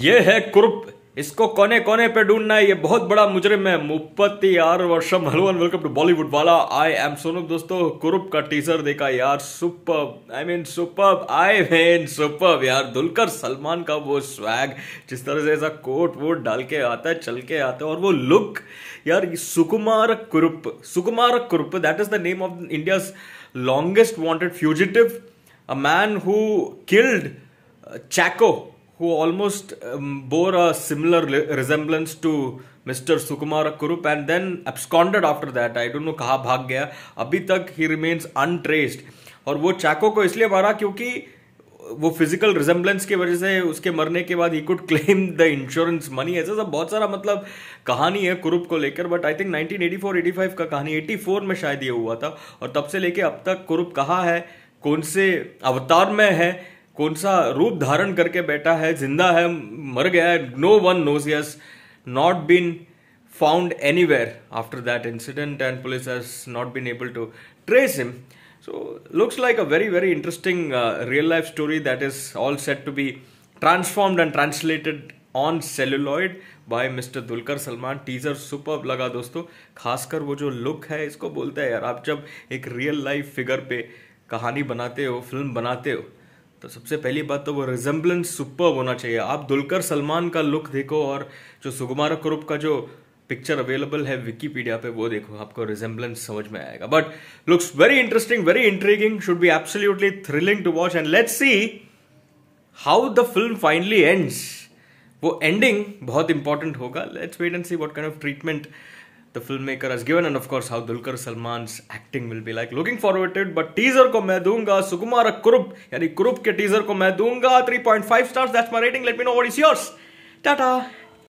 ये है कुरुप इसको कोने कोने पे ढूंढना है ये बहुत बड़ा मुजरिम है मुपत्ति यार वर्षम hello and welcome to Bollywood वाला आई एम सोनू दोस्तों कुरुप का टीजर देखा यार super I mean super I mean super यार दुलकर सलमान का वो स्वैग जिस तरह से ऐसा कोट वोट डाल के आता है चल के आता है और वो लुक यार Sukumar Kurup Sukumar Kurup that is the name of India longest wanted fugitive a man who killed Chacko who almost um, bore a similar resemblance to mister Sukumar Kurup and then absconded after that I don't know कहाँ भाग गया अभी तक ही remains अनट्रेस्ड और वो चाको को इसलिए मारा क्योंकि वो फिजिकल रिजेम्बलेंस की वजह से उसके मरने के बाद ही could claim the insurance money ऐसा सब बहुत सारा मतलब कहानी है कुरुप को लेकर बट आई थिंक 1984-85 का कहानी 84 में शायद ये हुआ था और तब से लेके अब तक कुरुप कहाँ है कौन से अवतार में है कौन सा रूप धारण करके बैठा है जिंदा है मर गया है no one knows yes not been found anywhere after that incident and police has not been able to trace him so looks like a very very interesting real life story that is all set to be transformed and translated on celluloid by mister Dulquer Salmaan teaser super लगा दोस्तों खासकर वो जो look है इसको बोलता है यार आप जब एक रियल लाइफ फिगर पे कहानी बनाते हो फिल्म बनाते हो तो सबसे पहली बात तो वो रिजेम्बलेंस सुपर होना चाहिए आप दुलकर सलमान का लुक देखो और जो सुकुमार क्रूप का जो पिक्चर अवेलेबल है विकीपीडिया पे वो देखो आपको रिजेंबलेंस समझ में आएगा but looks very interesting very intriguing should be absolutely thrilling to watch and let's see how the film finally ends वो एंडिंग बहुत इंपॉर्टेंट होगा let's wait and see what kind of treatment the film maker has given and of course how Dulquer Salmaan acting will be like looking forwarded but teaser को मैं दूंगा सुकुमार कुरुप यानी कुरुप के teaser को मैं दूंगा three point five stars that's my rating let me know what is yours Tata